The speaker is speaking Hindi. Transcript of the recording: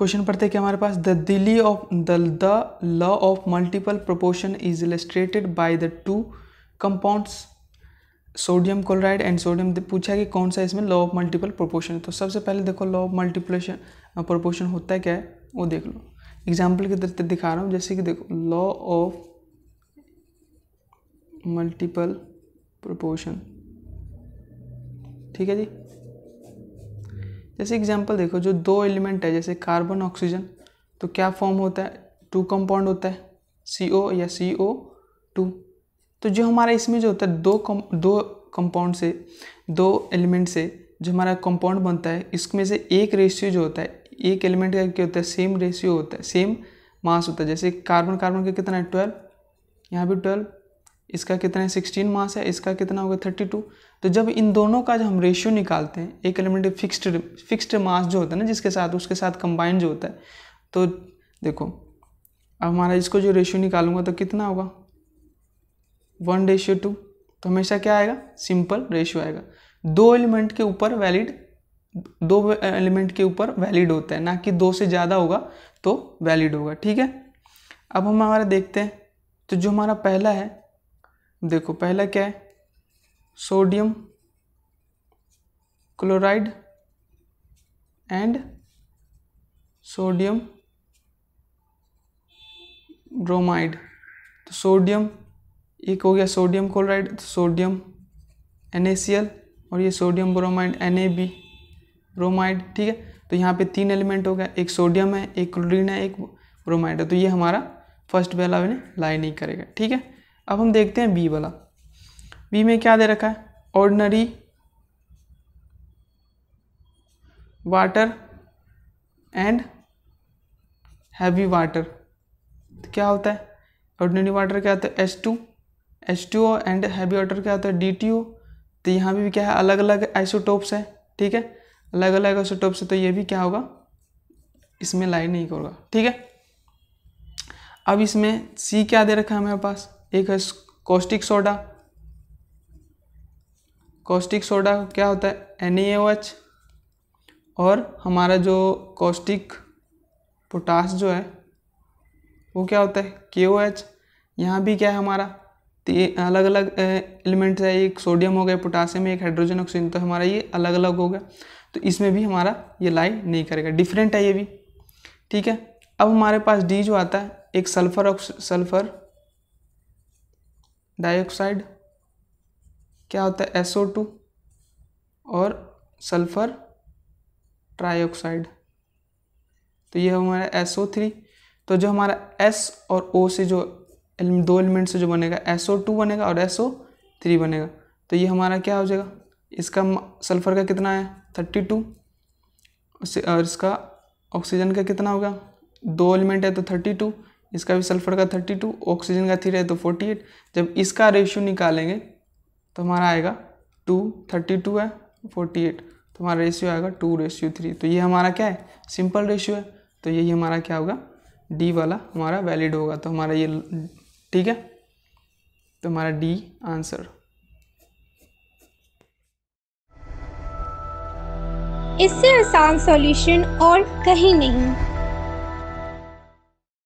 क्वेश्चन पढ़ते हैं कि हमारे पास द दिली of the law of multiple proportion is illustrated by the two compounds sodium chloride and sodium पूछा कि कौन सा इसमें लॉ ऑफ मल्टीपल प्रोपोर्शन है तो सबसे पहले देखो लॉ ऑफ मल्टीप्लेशन प्रोपोर्शन होता है क्या है वो देख लो एग्जाम्पल के तरह दिखा रहा हूँ जैसे कि देखो लॉ ऑफ मल्टीपल प्रोपोर्शन ठीक है जी जैसे एग्जाम्पल देखो जो दो एलिमेंट है जैसे कार्बन ऑक्सीजन तो क्या फॉर्म होता है टू कंपाउंड होता है सी ओ या सी ओ टू तो जो हमारा इसमें जो होता है दो कम दो कंपाउंड से दो एलिमेंट से जो हमारा कंपाउंड बनता है इसमें से एक रेशियो जो होता है एक एलिमेंट का क्या होता है सेम रेशियो होता है सेम मास होता है जैसे कार्बन कार्बन का कितना है ट्वेल्व यहाँ भी ट्वेल्व इसका कितना है सिक्सटीन मास है इसका कितना होगा थर्टी टू तो जब इन दोनों का जो हम रेशियो निकालते हैं एक एलिमेंट फिक्स्ड फिक्स्ड मास जो होता है ना जिसके साथ उसके साथ कंबाइन जो होता है तो देखो अब हमारा इसको जो रेशियो निकालूंगा तो कितना होगा वन रेशियो टू तो हमेशा क्या आएगा सिंपल रेशियो आएगा दो एलिमेंट के ऊपर वैलिड दो एलिमेंट के ऊपर वैलिड होता है ना कि दो से ज़्यादा होगा तो वैलिड होगा ठीक है अब हम हमारा देखते हैं तो जो हमारा पहला है देखो पहला क्या है sodium chloride and sodium bromide तो सोडियम एक हो गया सोडियम क्लोराइड तो सोडियम एन और ये सोडियम ब्रोमाइड एन ब्रोमाइड ठीक है तो यहाँ पे तीन एलिमेंट हो गया एक सोडियम है एक क्लोरीन है एक ब्रोमाइड है तो ये हमारा फर्स्ट वाला मैंने लाई नहीं करेगा ठीक है अब हम देखते हैं बी वाला बी में क्या दे रखा है ordinary water and heavy water तो क्या होता है ऑर्डनरी वाटर क्या होता है H two H two O and heavy water क्या होता है डी टी ओ तो यहाँ भी क्या है अलग अलग आइसोटोप्स है ठीक है अलग अलग आइसोटोप्स है तो ये भी क्या होगा इसमें लाइन नहीं करोगा ठीक है अब इसमें सी क्या दे रखा है हमारे पास एक है कॉस्टिक सोडा कॉस्टिक सोडा क्या होता है एन और हमारा जो कॉस्टिक पोटास जो है वो क्या होता है के ओ एच यहाँ भी क्या है हमारा अलग अलग एलिमेंट्स है एक सोडियम हो गया पोटासियम एक हाइड्रोजन ऑक्सीजन तो हमारा ये अलग अलग हो गया तो इसमें भी हमारा ये लाई नहीं करेगा डिफरेंट है ये भी ठीक है अब हमारे पास डी जो आता है एक सल्फर सल्फर डाइऑक्साइड क्या होता है एसओ टू और सल्फर ट्राईऑक्साइड तो ये हमारा एस ओ थ्री तो जो हमारा एस और ओ से जो दो एलिमेंट से जो बनेगा एस ओ टू बनेगा और एस ओ थ्री बनेगा तो ये हमारा क्या हो जाएगा इसका सल्फर का कितना है थर्टी टू और इसका ऑक्सीजन का कितना होगा दो एलिमेंट है तो थर्टी टू इसका भी सल्फर का थर्टी टू ऑक्सीजन का थ्री है तो फोर्टी एट जब इसका रेशियो निकालेंगे तो हमारा आएगा टू थर्टी टू है फोर्टी एट तो हमारा रेशियो आएगा टू रेशियो थ्री तो ये हमारा क्या है सिंपल रेशियो है तो यही हमारा क्या होगा डी वाला हमारा वैलिड होगा तो हमारा ये ठीक है तो हमारा डी आंसर इससे आसान सॉल्यूशन और कहीं नहीं